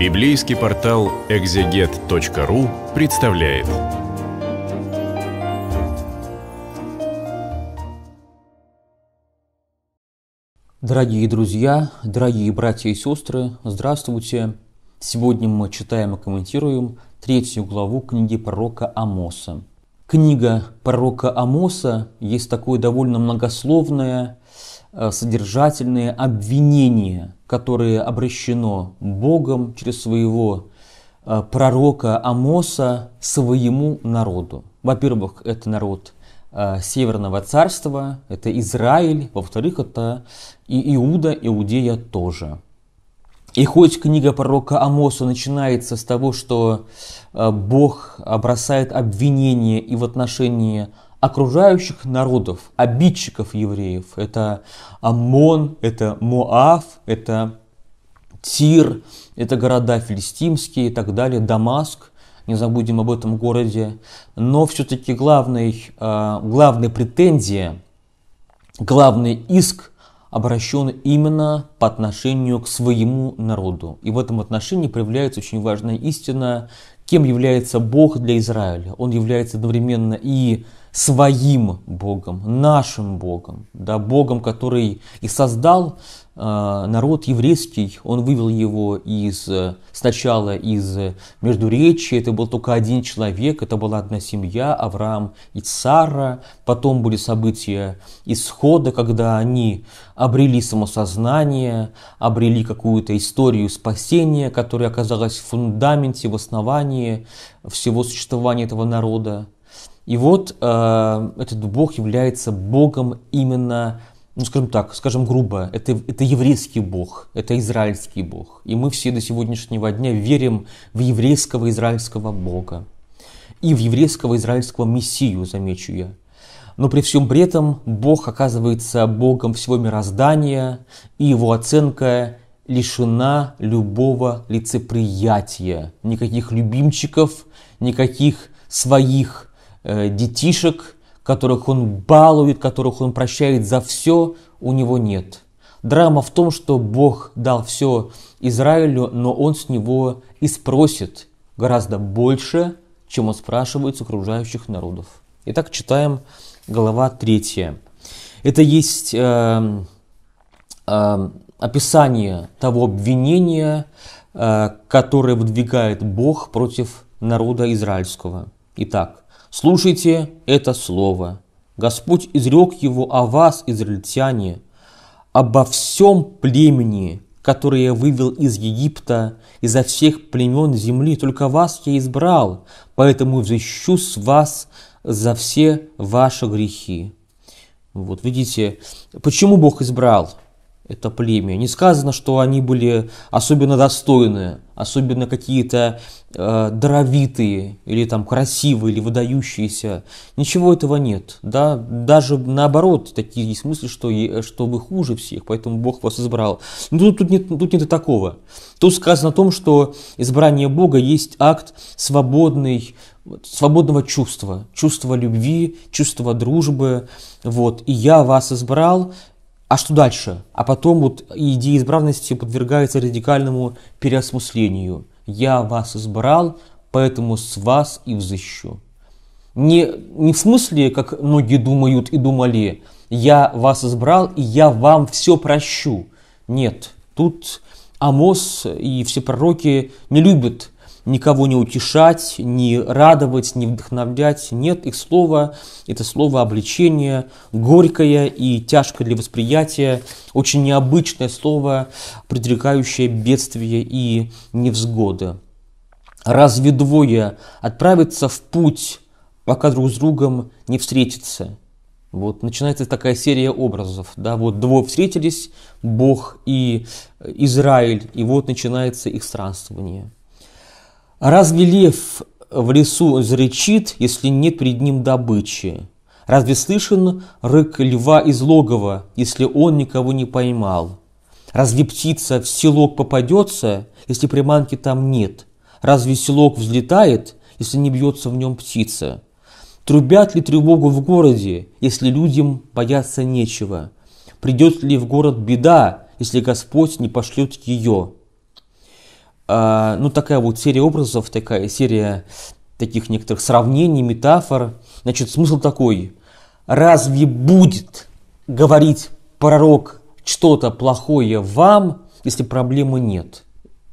Библейский портал экзегет.ру представляет. Дорогие друзья, дорогие братья и сестры, здравствуйте! Сегодня мы читаем и комментируем третью главу книги пророка Амоса. Книга пророка Амоса есть такое довольно многословное Э, содержательные обвинения, которые обращено Богом через своего э, пророка Амоса своему народу. Во-первых, это народ э, Северного царства, это Израиль, во-вторых, это и Иуда, Иудея тоже. И хоть книга пророка Амоса начинается с того, что Бог бросает обвинение и в отношении окружающих народов, обидчиков евреев. Это Амон, это Моав, это Тир, это города филистимские и так далее, Дамаск, не забудем об этом городе. Но все-таки главный, а, главная претензия, главный иск обращен именно по отношению к своему народу. И в этом отношении проявляется очень важная истина, кем является Бог для Израиля. Он является одновременно и своим Богом, нашим Богом, да, Богом, который и создал э, народ еврейский, он вывел его из, э, сначала из э, Междуречия, это был только один человек, это была одна семья, Авраам и Цара, потом были события исхода, когда они обрели самосознание, обрели какую-то историю спасения, которая оказалась в фундаменте, в основании всего существования этого народа, и вот э, этот Бог является Богом именно, ну скажем так, скажем грубо, это, это еврейский Бог, это израильский Бог. И мы все до сегодняшнего дня верим в еврейского израильского Бога. И в еврейского израильского Мессию, замечу я. Но при всем при этом Бог оказывается Богом всего мироздания, и его оценка лишена любого лицеприятия, никаких любимчиков, никаких своих Э, детишек, которых он балует, которых он прощает за все, у него нет. Драма в том, что Бог дал все Израилю, но он с него и спросит гораздо больше, чем он спрашивает с окружающих народов. Итак, читаем глава 3. Это есть э, э, описание того обвинения, э, которое выдвигает Бог против народа израильского. Итак, Слушайте это слово. Господь изрек его о вас, израильтяне, обо всем племени, которое я вывел из Египта, изо всех племен земли, только вас я избрал, поэтому взыщу с вас за все ваши грехи. Вот видите, почему Бог избрал? это племя. Не сказано, что они были особенно достойные, особенно какие-то э, даровитые или там красивые или выдающиеся. Ничего этого нет. Да? Даже наоборот, такие есть мысли, что, что вы хуже всех, поэтому Бог вас избрал. Но тут, тут, нет, тут нет и такого. Тут сказано о том, что избрание Бога есть акт свободный, свободного чувства, чувства любви, чувства дружбы. Вот. И я вас избрал, а что дальше? А потом вот идея избранности подвергается радикальному переосмыслению. Я вас избрал, поэтому с вас и взыщу. Не, не в смысле, как многие думают и думали, я вас избрал и я вам все прощу. Нет, тут Амос и все пророки не любят никого не утешать, не радовать, не вдохновлять. Нет, их слово – это слово обличение горькое и тяжкое для восприятия, очень необычное слово, предрекающее бедствие и невзгоды. Разве двое отправятся в путь, пока друг с другом не встретятся? Вот начинается такая серия образов. Да, вот двое встретились, Бог и Израиль, и вот начинается их странствование. Разве лев в лесу заречит, если нет перед ним добычи? Разве слышен рык льва из логова, если он никого не поймал? Разве птица в селок попадется, если приманки там нет? Разве селок взлетает, если не бьется в нем птица? Трубят ли тревогу в городе, если людям бояться нечего? Придет ли в город беда, если Господь не пошлет ее? А, ну, такая вот серия образов, такая серия таких некоторых сравнений, метафор. Значит, смысл такой. Разве будет говорить пророк что-то плохое вам, если проблемы нет?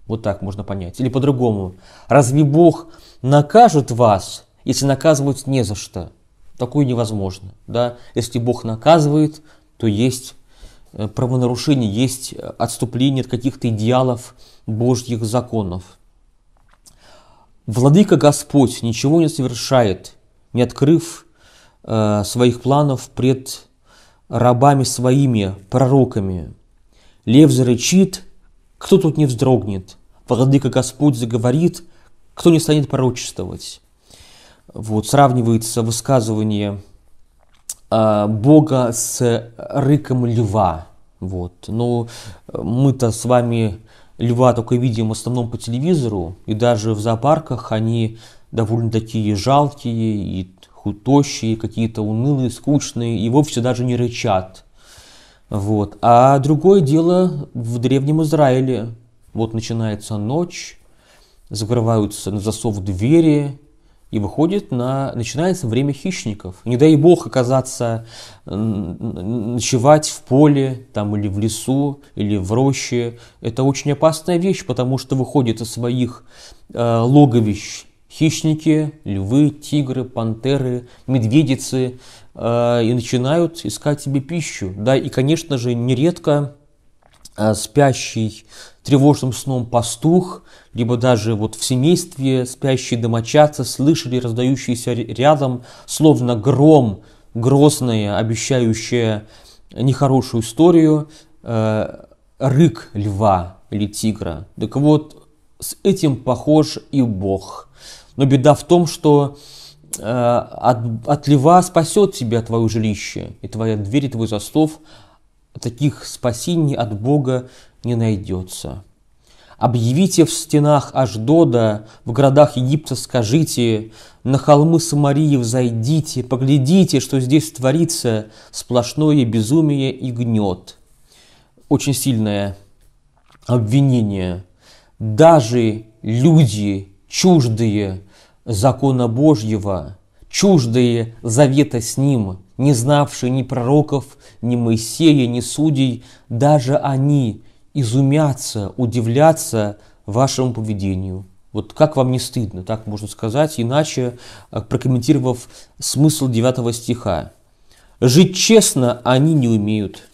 Вот так можно понять. Или по-другому. Разве Бог накажет вас, если наказывать не за что? Такое невозможно. Да? Если Бог наказывает, то есть Э, правонарушений, есть отступление от каких-то идеалов Божьих законов. Владыка Господь ничего не совершает, не открыв э, своих планов пред рабами своими, пророками. Лев зарычит, кто тут не вздрогнет? Владыка Господь заговорит, кто не станет пророчествовать? Вот, сравнивается высказывание Э, Бога с рыком льва. Вот. Но ну, мы-то с вами льва только видим в основном по телевизору, и даже в зоопарках они довольно такие жалкие и хутощие, какие-то унылые, скучные, и вовсе даже не рычат. Вот. А другое дело в Древнем Израиле. Вот начинается ночь, закрываются на засов двери, и выходит, на, начинается время хищников. Не дай бог оказаться, ночевать в поле там, или в лесу, или в роще. Это очень опасная вещь, потому что выходит из своих э, логовищ хищники, львы, тигры, пантеры, медведицы э, и начинают искать себе пищу. Да, и, конечно же, нередко Э, спящий тревожным сном пастух, либо даже вот в семействе спящие домочадцы слышали раздающиеся рядом, словно гром, грозное, обещающее нехорошую историю, э, рык льва или тигра. Так вот, с этим похож и Бог. Но беда в том, что э, от, от льва спасет тебя твое жилище, и твоя дверь, и твой застов – таких спасений от Бога не найдется. Объявите в стенах Аждода, в городах Египта скажите, на холмы Самарии взойдите, поглядите, что здесь творится сплошное безумие и гнет. Очень сильное обвинение. Даже люди чуждые закона Божьего, чуждые завета с ним, не знавшие ни пророков, ни Моисея, ни судей, даже они изумятся, удивляться вашему поведению. Вот как вам не стыдно, так можно сказать, иначе э, прокомментировав смысл 9 стиха. «Жить честно они не умеют»,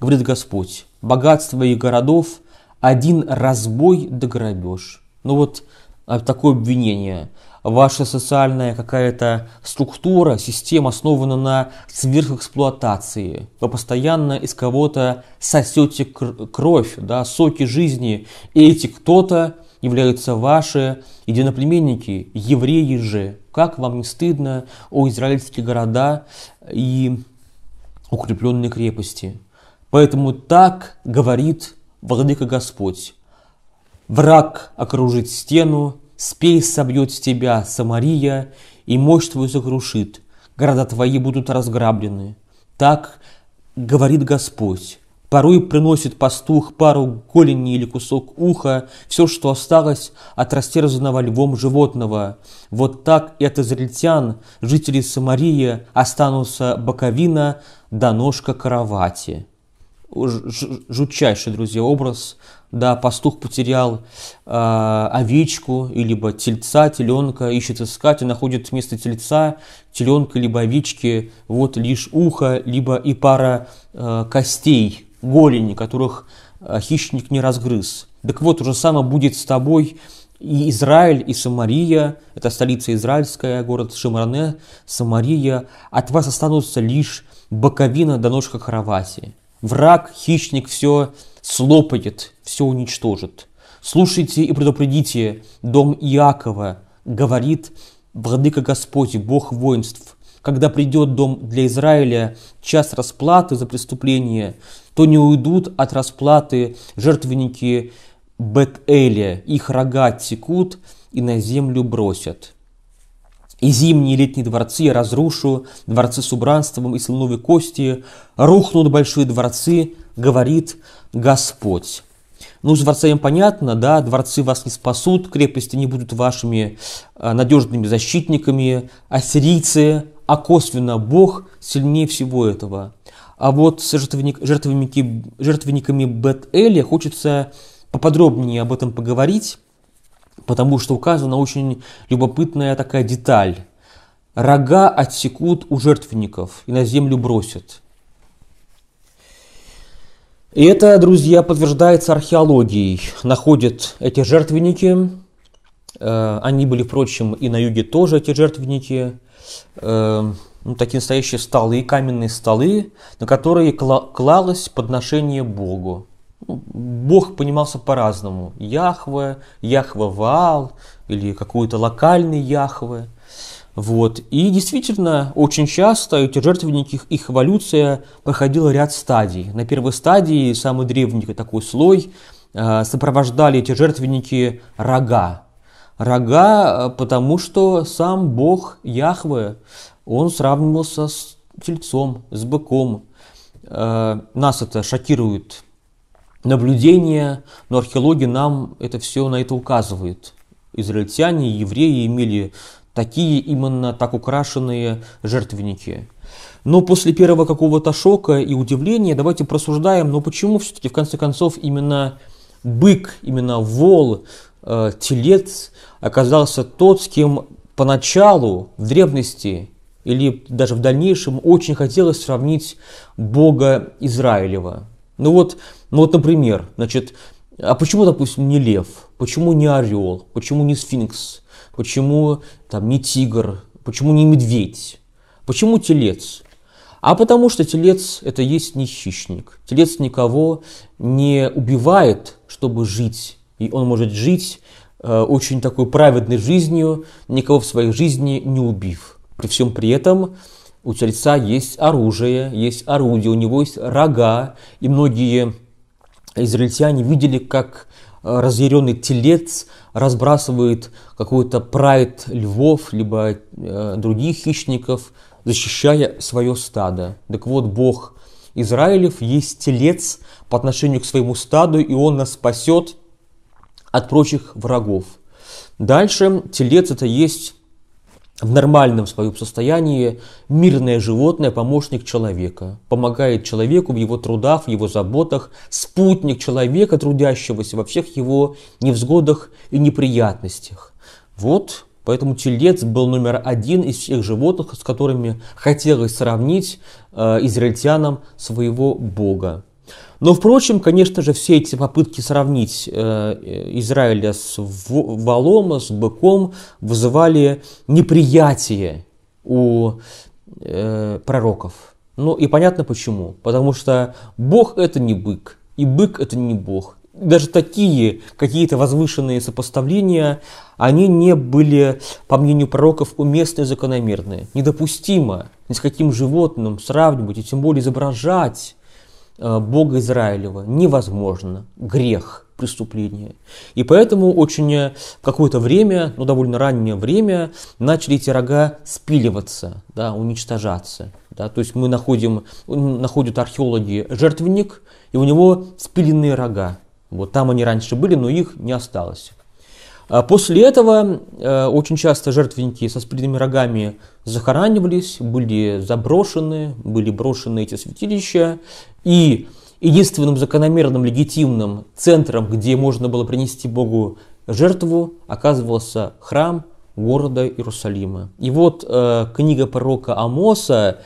говорит Господь, «богатство их городов – один разбой да грабеж». Ну вот а, такое обвинение – ваша социальная какая-то структура, система основана на сверхэксплуатации. Вы постоянно из кого-то сосете кровь, да, соки жизни, и эти кто-то являются ваши единоплеменники, евреи же. Как вам не стыдно о израильские города и укрепленные крепости? Поэтому так говорит Владыка Господь. Враг окружит стену, Спесь собьет с тебя Самария, и мощь твою сокрушит, города твои будут разграблены. Так говорит Господь. Порой приносит пастух пару голени или кусок уха, все, что осталось от растерзанного львом животного. Вот так и от израильтян, жители Самарии, останутся боковина до ножка кровати. Ж жутчайший, друзья, образ да, пастух потерял э, овечку, либо тельца, теленка, ищет искать и находит вместо тельца, теленка, либо овечки, вот лишь ухо, либо и пара э, костей, голени, которых э, хищник не разгрыз. Так вот, то же самое будет с тобой и Израиль, и Самария, это столица израильская, город Шимране, Самария, от вас останутся лишь боковина до ножка кровати. Враг, хищник, все слопает, все уничтожит. Слушайте и предупредите, дом Иакова говорит, Владыка Господь, Бог воинств, когда придет дом для Израиля час расплаты за преступление, то не уйдут от расплаты жертвенники Бет-Эля, их рога отсекут и на землю бросят. И зимние и летние дворцы я разрушу, дворцы с убранством и слоновой кости, рухнут большие дворцы, говорит Господь. Ну, с дворцами понятно, да, дворцы вас не спасут, крепости не будут вашими э, надежными защитниками, ассирийцы, а косвенно Бог сильнее всего этого. А вот с жертвенник, жертвенниками Бет-Эля хочется поподробнее об этом поговорить, потому что указана очень любопытная такая деталь. Рога отсекут у жертвенников и на землю бросят. И это, друзья, подтверждается археологией. Находят эти жертвенники. Э, они были, впрочем, и на юге тоже, эти жертвенники. Э, ну, такие настоящие столы, каменные столы, на которые клалось подношение Богу. Ну, бог понимался по-разному. Яхве, Яхве Ваал или какой-то локальный Яхве. Вот. И действительно, очень часто эти жертвенники, их эволюция проходила ряд стадий. На первой стадии, самый древний такой слой, э, сопровождали эти жертвенники рога. Рога, э, потому что сам бог Яхве, он сравнивался с тельцом, с быком. Э, нас это шокирует наблюдения, но археологи нам это все на это указывают. Израильтяне и евреи имели такие именно так украшенные жертвенники. Но после первого какого-то шока и удивления давайте просуждаем, но почему все-таки в конце концов именно бык, именно вол, э, телец оказался тот, с кем поначалу в древности или даже в дальнейшем очень хотелось сравнить Бога Израилева. Ну вот, ну вот, например, значит, а почему, допустим, не лев? Почему не орел? Почему не сфинкс? Почему там не тигр? Почему не медведь? Почему телец? А потому что телец – это есть не хищник. Телец никого не убивает, чтобы жить. И он может жить э, очень такой праведной жизнью, никого в своей жизни не убив. При всем при этом у тельца есть оружие, есть орудие, у него есть рога, и многие израильтяне видели, как э, разъяренный телец разбрасывает какой-то прайд львов, либо э, других хищников, защищая свое стадо. Так вот, Бог Израилев есть телец по отношению к своему стаду, и он нас спасет от прочих врагов. Дальше телец это есть в нормальном своем состоянии мирное животное, помощник человека, помогает человеку в его трудах, в его заботах, спутник человека, трудящегося во всех его невзгодах и неприятностях. Вот поэтому телец был номер один из всех животных, с которыми хотелось сравнить э, израильтянам своего бога. Но, впрочем, конечно же, все эти попытки сравнить э, Израиля с валом, с быком вызывали неприятие у э, пророков. Ну и понятно почему. Потому что Бог это не бык, и бык это не Бог. Даже такие какие-то возвышенные сопоставления, они не были, по мнению пророков, уместны и закономерны. Недопустимо ни с каким животным сравнивать и тем более изображать Э, Бога Израилева невозможно. Грех, преступление. И поэтому очень э, какое-то время, ну довольно раннее время, начали эти рога спиливаться, да, уничтожаться. Да, то есть мы находим, находят археологи жертвенник, и у него спиленные рога. Вот там они раньше были, но их не осталось. А после этого э, очень часто жертвенники со сплитыми рогами захоранивались, были заброшены, были брошены эти святилища. И единственным закономерным легитимным центром, где можно было принести Богу жертву, оказывался храм города Иерусалима. И вот э, книга пророка Амоса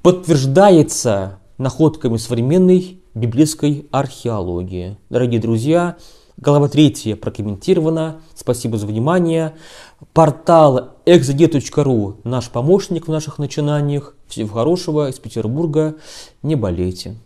подтверждается находками современной библейской археологии. Дорогие друзья, Глава 3 прокомментирована. Спасибо за внимание. Портал exg.ru наш помощник в наших начинаниях. Всего хорошего из Петербурга. Не болейте.